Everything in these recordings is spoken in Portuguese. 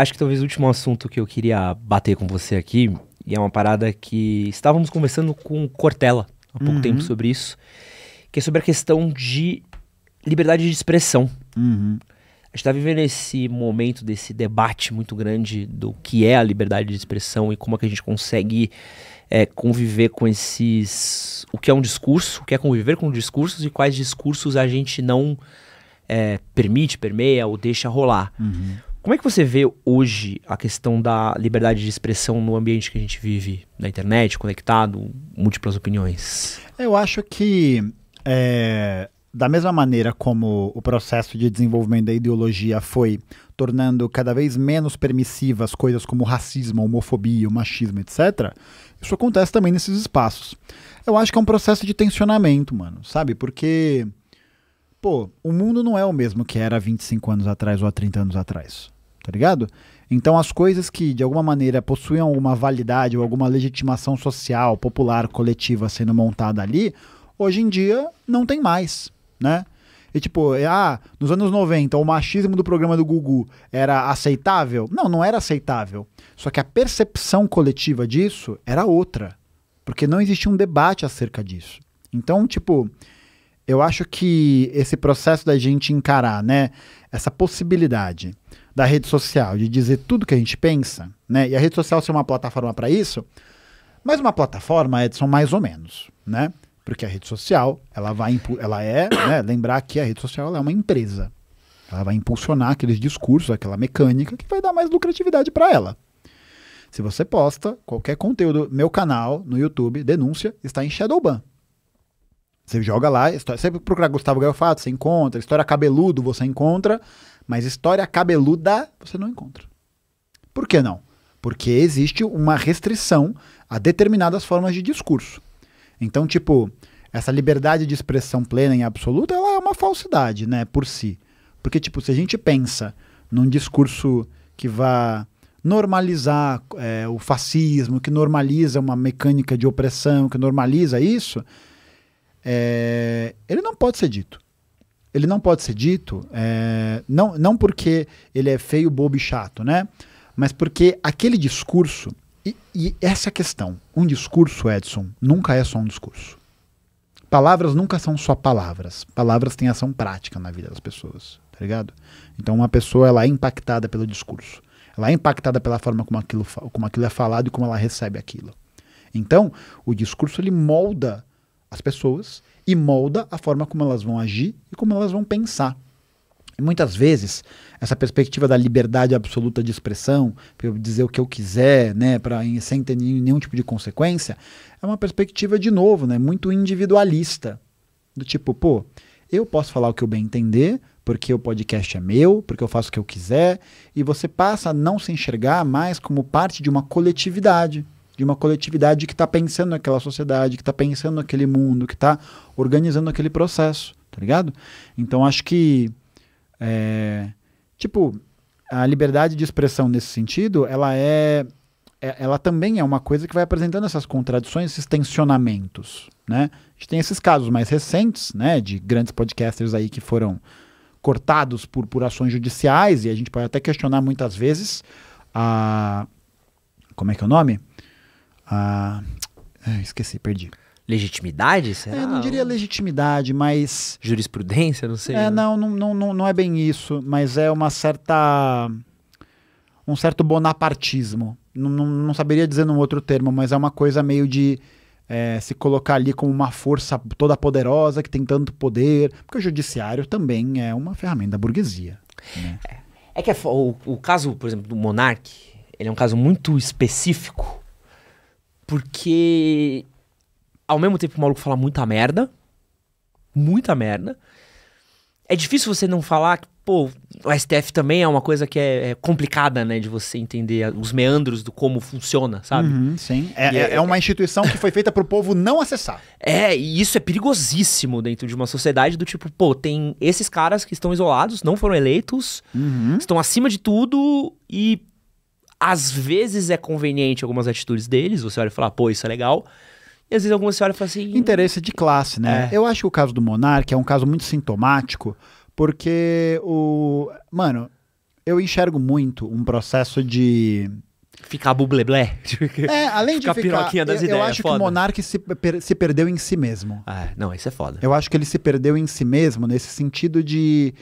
acho que talvez o último assunto que eu queria bater com você aqui, e é uma parada que estávamos conversando com o Cortella há pouco uhum. tempo sobre isso, que é sobre a questão de liberdade de expressão. Uhum. A gente está vivendo esse momento desse debate muito grande do que é a liberdade de expressão e como é que a gente consegue é, conviver com esses. O que é um discurso, o que é conviver com discursos e quais discursos a gente não é, permite, permeia ou deixa rolar. Uhum. Como é que você vê hoje a questão da liberdade de expressão no ambiente que a gente vive, na internet, conectado, múltiplas opiniões? Eu acho que, é, da mesma maneira como o processo de desenvolvimento da ideologia foi tornando cada vez menos permissivas coisas como racismo, homofobia, machismo, etc., isso acontece também nesses espaços. Eu acho que é um processo de tensionamento, mano, sabe? Porque. Pô, o mundo não é o mesmo que era 25 anos atrás ou há 30 anos atrás tá ligado? Então as coisas que de alguma maneira possuem alguma validade ou alguma legitimação social, popular, coletiva sendo montada ali, hoje em dia não tem mais, né? E tipo, é, ah, nos anos 90 o machismo do programa do Gugu era aceitável? Não, não era aceitável. Só que a percepção coletiva disso era outra, porque não existia um debate acerca disso. Então, tipo, eu acho que esse processo da gente encarar, né, essa possibilidade da rede social, de dizer tudo que a gente pensa, né? E a rede social ser uma plataforma para isso, mas uma plataforma, Edson, mais ou menos, né? Porque a rede social, ela vai, ela é, né? lembrar que a rede social é uma empresa. Ela vai impulsionar aqueles discursos, aquela mecânica que vai dar mais lucratividade para ela. Se você posta qualquer conteúdo, meu canal no YouTube, denúncia, está em Shadowban. Você joga lá, história, procura Gustavo Galfato, você encontra, história cabeludo, você encontra, mas história cabeluda você não encontra. Por que não? Porque existe uma restrição a determinadas formas de discurso. Então, tipo, essa liberdade de expressão plena e absoluta, ela é uma falsidade, né, por si. Porque, tipo, se a gente pensa num discurso que vá normalizar é, o fascismo, que normaliza uma mecânica de opressão, que normaliza isso, é, ele não pode ser dito ele não pode ser dito, é, não, não porque ele é feio, bobo e chato, né? Mas porque aquele discurso, e, e essa é a questão, um discurso, Edson, nunca é só um discurso. Palavras nunca são só palavras. Palavras têm ação prática na vida das pessoas, tá ligado? Então uma pessoa ela é impactada pelo discurso. Ela é impactada pela forma como aquilo, como aquilo é falado e como ela recebe aquilo. Então, o discurso ele molda as pessoas e molda a forma como elas vão agir e como elas vão pensar. E muitas vezes, essa perspectiva da liberdade absoluta de expressão, para eu dizer o que eu quiser, né, pra, sem ter nenhum, nenhum tipo de consequência, é uma perspectiva, de novo, né, muito individualista. Do tipo, pô, eu posso falar o que eu bem entender, porque o podcast é meu, porque eu faço o que eu quiser, e você passa a não se enxergar mais como parte de uma coletividade de uma coletividade que está pensando naquela sociedade, que está pensando naquele mundo, que está organizando aquele processo, tá ligado? Então acho que, é, tipo, a liberdade de expressão nesse sentido, ela é, é, ela também é uma coisa que vai apresentando essas contradições, esses tensionamentos, né? A gente tem esses casos mais recentes, né, de grandes podcasters aí que foram cortados por, por ações judiciais, e a gente pode até questionar muitas vezes a. Como é que é o nome? a. Ah, esqueci, perdi. Legitimidade? É, será? É, não diria legitimidade, mas. Jurisprudência, não sei. É, né? não, não, não, não é bem isso, mas é uma certa. um certo bonapartismo. Não, não, não saberia dizer num outro termo, mas é uma coisa meio de. É, se colocar ali como uma força toda poderosa que tem tanto poder, porque o judiciário também é uma ferramenta da burguesia. Né? É, é, que é, o, o, caso, por exemplo, do monarca, ele é um caso muito específico porque ao mesmo tempo o maluco fala muita merda, muita merda. É difícil você não falar que, pô, o STF também é uma coisa que é, é complicada, né, de você entender os meandros do como funciona, sabe? Uhum, sim. É, é, é, uma instituição que foi feita para o povo não acessar. É, e isso é perigosíssimo dentro de uma sociedade do tipo, pô, tem esses caras que estão isolados, não foram eleitos, uhum. estão acima de tudo e às vezes é conveniente algumas atitudes deles, você olha e fala, pô, isso é legal. E às vezes algumas você olha e fala assim. Interesse de classe, né? É. Eu acho que o caso do Monark é um caso muito sintomático, porque o. Mano, eu enxergo muito um processo de ficar bubleblé. É, além ficar de ficar... piroquinha das eu, ideias, Eu acho foda. que o Monark se, per, se perdeu em si mesmo. Ah, não, isso é foda. Eu acho que ele se perdeu em si mesmo nesse sentido de...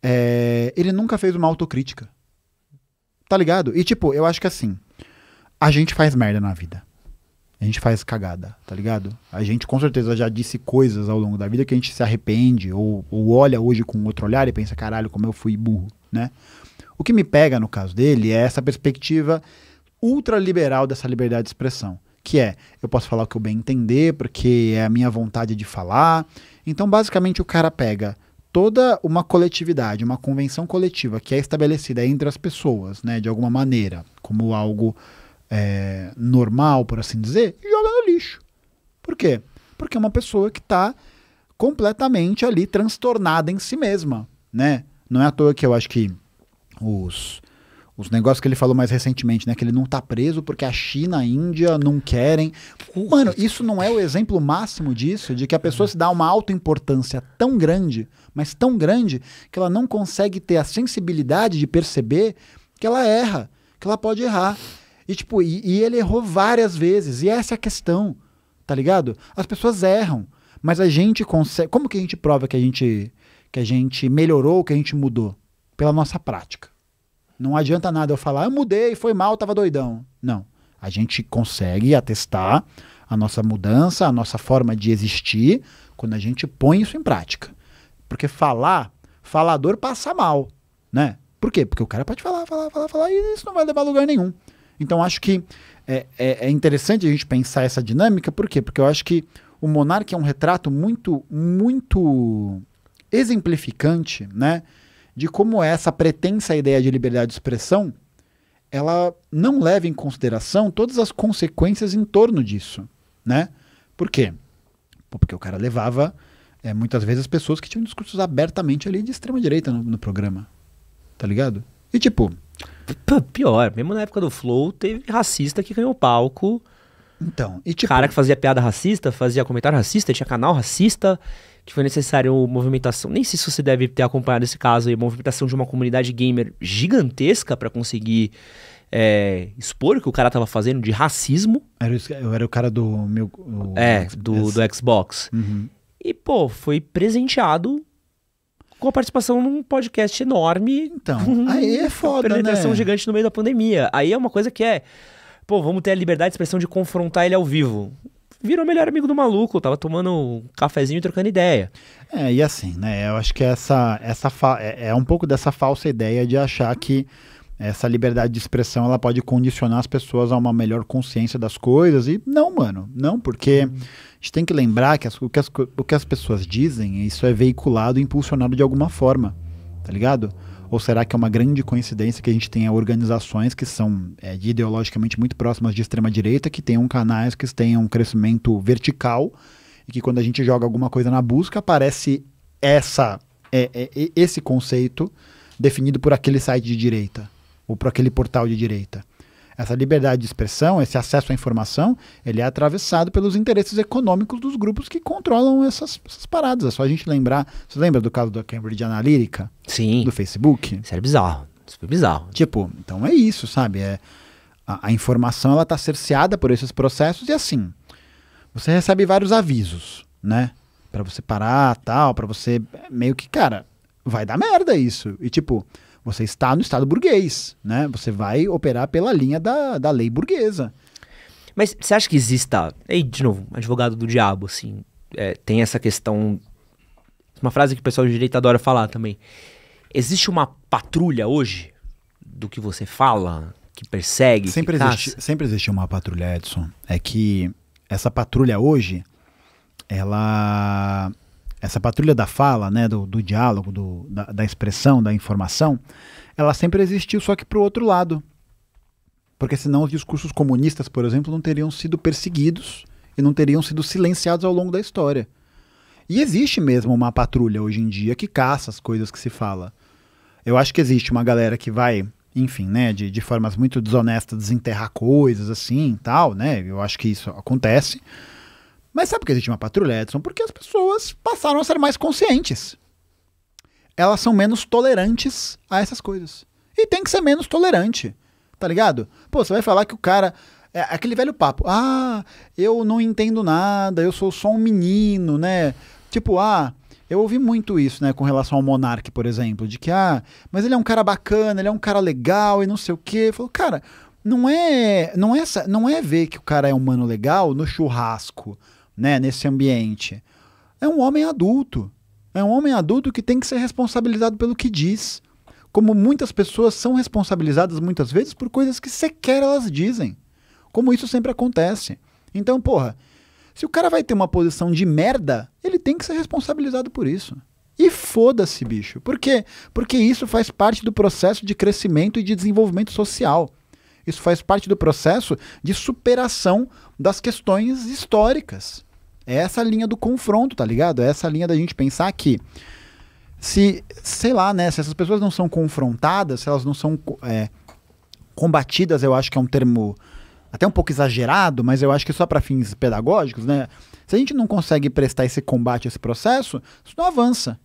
É, ele nunca fez uma autocrítica. Tá ligado? E tipo, eu acho que assim, a gente faz merda na vida. A gente faz cagada, tá ligado? A gente com certeza já disse coisas ao longo da vida que a gente se arrepende ou, ou olha hoje com outro olhar e pensa, caralho, como eu fui burro, né? O que me pega no caso dele é essa perspectiva ultraliberal dessa liberdade de expressão, que é eu posso falar o que eu bem entender, porque é a minha vontade de falar. Então, basicamente, o cara pega toda uma coletividade, uma convenção coletiva que é estabelecida entre as pessoas, né, de alguma maneira, como algo é, normal, por assim dizer, joga no lixo. Por quê? Porque é uma pessoa que está completamente ali transtornada em si mesma, né? Não é à toa que eu acho que os os negócios que ele falou mais recentemente, né? Que ele não tá preso porque a China, a Índia não querem. Mano, isso não é o exemplo máximo disso? De que a pessoa se dá uma autoimportância tão grande, mas tão grande, que ela não consegue ter a sensibilidade de perceber que ela erra, que ela pode errar. E, tipo, e, e ele errou várias vezes. E essa é a questão, tá ligado? As pessoas erram, mas a gente consegue. Como que a gente prova que a gente, que a gente melhorou, que a gente mudou? Pela nossa prática. Não adianta nada eu falar, ah, eu mudei, foi mal, tava doidão. Não. A gente consegue atestar a nossa mudança, a nossa forma de existir, quando a gente põe isso em prática. Porque falar, falador passa mal, né? Por quê? Porque o cara pode falar, falar, falar, falar, e isso não vai levar a lugar nenhum. Então acho que é, é, é interessante a gente pensar essa dinâmica, por quê? Porque eu acho que o monarca é um retrato muito, muito exemplificante, né? de como essa pretensa ideia de liberdade de expressão ela não leva em consideração todas as consequências em torno disso, né? Por quê? Porque o cara levava é, muitas vezes pessoas que tinham discursos abertamente ali de extrema direita no, no programa, tá ligado? E tipo, P pior, mesmo na época do Flow, teve racista que ganhou palco. Então, e tipo. Cara que fazia piada racista, fazia comentário racista, tinha canal racista que foi necessário movimentação. Nem sei se você deve ter acompanhado esse caso aí, movimentação de uma comunidade gamer gigantesca para conseguir é, expor o que o cara tava fazendo de racismo. Era, eu era o cara do meu. O, é, do, do Xbox. Uhum. E, pô, foi presenteado com a participação num podcast enorme. Então, aí é foda, uma né? gigante no meio da pandemia. Aí é uma coisa que é. Pô, vamos ter a liberdade de expressão de confrontar ele ao vivo virou melhor amigo do maluco, tava tomando um cafezinho e trocando ideia. É, e assim, né? Eu acho que essa, essa é, é um pouco dessa falsa ideia de achar que essa liberdade de expressão ela pode condicionar as pessoas a uma melhor consciência das coisas. E não, mano, não, porque hum. a gente tem que lembrar que, as, o, que as, o que as pessoas dizem, isso é veiculado e impulsionado de alguma forma, tá ligado? Ou será que é uma grande coincidência que a gente tenha organizações que são é, ideologicamente muito próximas de extrema-direita, que tenham canais que tenham um crescimento vertical e que quando a gente joga alguma coisa na busca, aparece essa, é, é, esse conceito definido por aquele site de direita ou por aquele portal de direita? Essa liberdade de expressão, esse acesso à informação, ele é atravessado pelos interesses econômicos dos grupos que controlam essas, essas paradas. É só a gente lembrar. Você lembra do caso da Cambridge Analytica? Sim. Do Facebook? Isso era bizarro. super bizarro. Tipo, então é isso, sabe? É, a, a informação ela está cerceada por esses processos e assim. Você recebe vários avisos, né? Para você parar, tal, para você meio que, cara, vai dar merda isso. E tipo, você está no Estado burguês, né? Você vai operar pela linha da, da lei burguesa. Mas você acha que exista... E, de novo, advogado do diabo, assim, é, tem essa questão... Uma frase que o pessoal de direito adora falar também. Existe uma patrulha hoje do que você fala, que persegue, sempre que existe, Sempre existiu uma patrulha, Edson. É que essa patrulha hoje, ela essa patrulha da fala, né, do, do diálogo, do, da, da, expressão, da informação, ela sempre existiu, só que para o outro lado. Porque senão os discursos comunistas, por exemplo, não teriam sido perseguidos e não teriam sido silenciados ao longo da história. E existe mesmo uma patrulha hoje em dia que caça as coisas que se fala. Eu acho que existe uma galera que vai, enfim, né, de, de formas muito desonestas, desenterrar coisas assim tal, né? Eu acho que isso acontece. Mas sabe por que existe uma patrulha, Edson? Porque as pessoas passaram a ser mais conscientes. Elas são menos tolerantes a essas coisas. E tem que ser menos tolerante, tá ligado? Pô, você vai falar que o cara. É aquele velho papo. Ah, eu não entendo nada, eu sou só um menino, né? Tipo, ah, eu ouvi muito isso, né, com relação ao Monark, por exemplo, de que, ah, mas ele é um cara bacana, ele é um cara legal e não sei o quê. Falou, cara, não é, não é, não é ver que o cara é um mano legal no churrasco né, nesse ambiente. É um homem adulto. É um homem adulto que tem que ser responsabilizado pelo que diz. Como muitas pessoas são responsabilizadas muitas vezes por coisas que sequer elas dizem. Como isso sempre acontece. Então, porra, se o cara vai ter uma posição de merda, ele tem que ser responsabilizado por isso. E foda-se, bicho. Por quê? Porque isso faz parte do processo de crescimento e de desenvolvimento social. Isso faz parte do processo de superação das questões históricas. É essa linha do confronto, tá ligado? É essa linha da gente pensar que se, sei lá, né, se essas pessoas não são confrontadas, se elas não são é, combatidas, eu acho que é um termo até um pouco exagerado, mas eu acho que só para fins pedagógicos, né? Se a gente não consegue prestar esse combate, esse processo, isso não avança.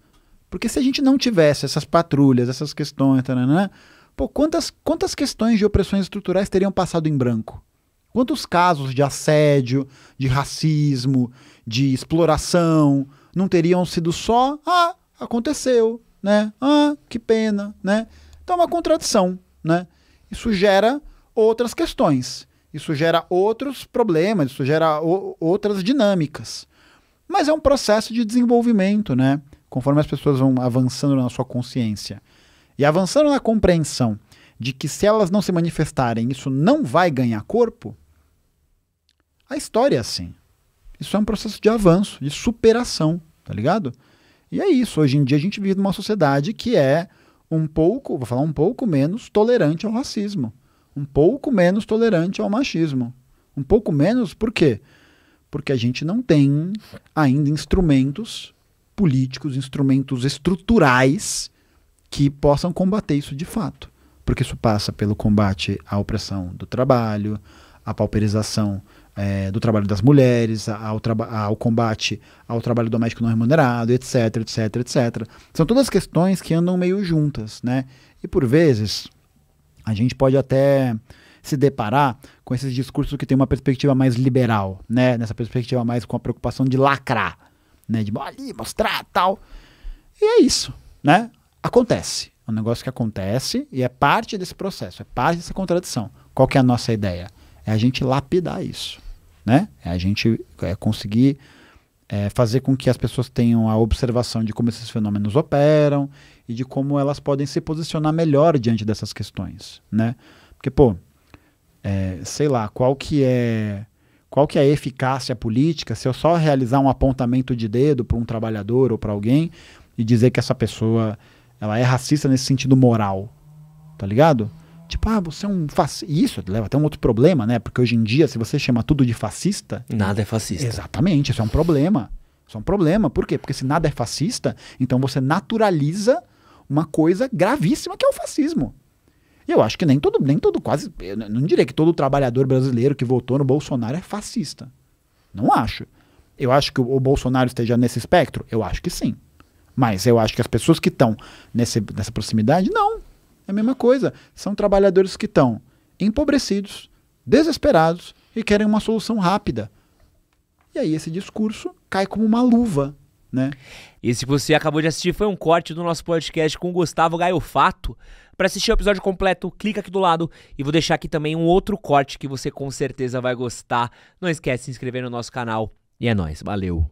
Porque se a gente não tivesse essas patrulhas, essas questões, tá, né? né Pô, quantas, quantas questões de opressões estruturais teriam passado em branco? Quantos casos de assédio, de racismo, de exploração não teriam sido só, ah, aconteceu, né? Ah, que pena, né? Então é uma contradição, né? Isso gera outras questões, isso gera outros problemas, isso gera outras dinâmicas. Mas é um processo de desenvolvimento, né? Conforme as pessoas vão avançando na sua consciência e avançando na compreensão de que se elas não se manifestarem, isso não vai ganhar corpo, a história é assim. Isso é um processo de avanço, de superação, tá ligado? E é isso. Hoje em dia a gente vive numa sociedade que é um pouco, vou falar um pouco menos tolerante ao racismo, um pouco menos tolerante ao machismo. Um pouco menos, por quê? Porque a gente não tem ainda instrumentos políticos, instrumentos estruturais que possam combater isso de fato. Porque isso passa pelo combate à opressão do trabalho, à pauperização é, do trabalho das mulheres, ao, ao, combate ao trabalho doméstico não remunerado, etc, etc, etc. São todas questões que andam meio juntas, né? E por vezes a gente pode até se deparar com esses discursos que tem uma perspectiva mais liberal, né? Nessa perspectiva mais com a preocupação de lacrar, né? De ali mostrar tal. E é isso, né? acontece. É um negócio que acontece e é parte desse processo, é parte dessa contradição. Qual que é a nossa ideia? É a gente lapidar isso, né? É a gente é, conseguir é, fazer com que as pessoas tenham a observação de como esses fenômenos operam e de como elas podem se posicionar melhor diante dessas questões, né? Porque, pô, é, sei lá, qual que é qual que é a eficácia política se eu só realizar um apontamento de dedo para um trabalhador ou para alguém e dizer que essa pessoa ela é racista nesse sentido moral. Tá ligado? Tipo, ah, você é um fascista. Isso leva até um outro problema, né? Porque hoje em dia, se você chama tudo de fascista. Nada é fascista. Exatamente, isso é um problema. Isso é um problema. Por quê? Porque se nada é fascista, então você naturaliza uma coisa gravíssima que é o fascismo. E eu acho que nem todo, nem todo, quase. Eu não diria que todo trabalhador brasileiro que votou no Bolsonaro é fascista. Não acho. Eu acho que o Bolsonaro esteja nesse espectro? Eu acho que sim. Mas eu acho que as pessoas que estão nessa proximidade, não. É a mesma coisa. São trabalhadores que estão empobrecidos, desesperados e querem uma solução rápida. E aí esse discurso cai como uma luva, né? Esse que você acabou de assistir foi um corte do nosso podcast com o Gustavo Gaiofato. Para assistir o episódio completo, clica aqui do lado e vou deixar aqui também um outro corte que você com certeza vai gostar. Não esquece de se inscrever no nosso canal. E é nóis, valeu!